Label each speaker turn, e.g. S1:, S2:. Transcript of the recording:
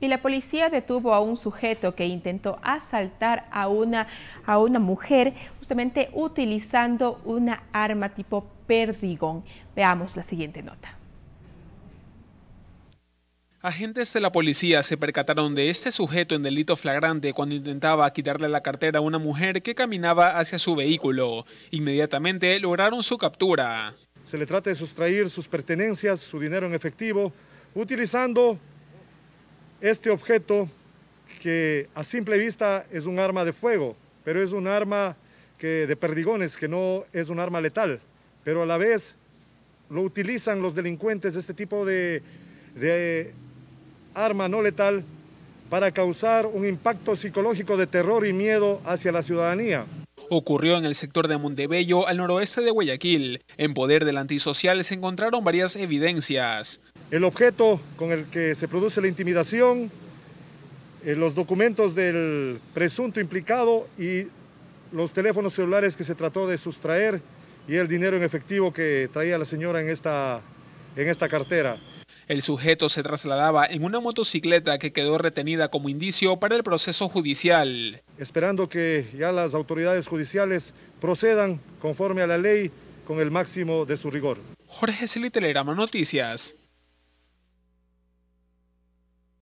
S1: y la policía detuvo a un sujeto que intentó asaltar a una, a una mujer justamente utilizando una arma tipo perdigón. Veamos la siguiente nota.
S2: Agentes de la policía se percataron de este sujeto en delito flagrante cuando intentaba quitarle la cartera a una mujer que caminaba hacia su vehículo. Inmediatamente lograron su captura.
S3: Se le trata de sustraer sus pertenencias, su dinero en efectivo, utilizando este objeto que a simple vista es un arma de fuego, pero es un arma que, de perdigones, que no es un arma letal, pero a la vez lo utilizan los delincuentes, este tipo de, de arma no letal, para causar un impacto psicológico de terror y miedo hacia la ciudadanía
S2: ocurrió en el sector de Montebello, al noroeste de Guayaquil. En poder del antisocial se encontraron varias
S3: evidencias el objeto con el que se produce la intimidación, eh, los documentos del presunto implicado y los teléfonos celulares que se trató de sustraer y el dinero en efectivo que traía la señora en esta, en esta cartera. El sujeto se trasladaba en una
S2: motocicleta que quedó retenida como indicio para el proceso judicial.
S3: Esperando que ya las autoridades judiciales procedan conforme a la ley con el máximo de su rigor. Jorge Telegrama Noticias.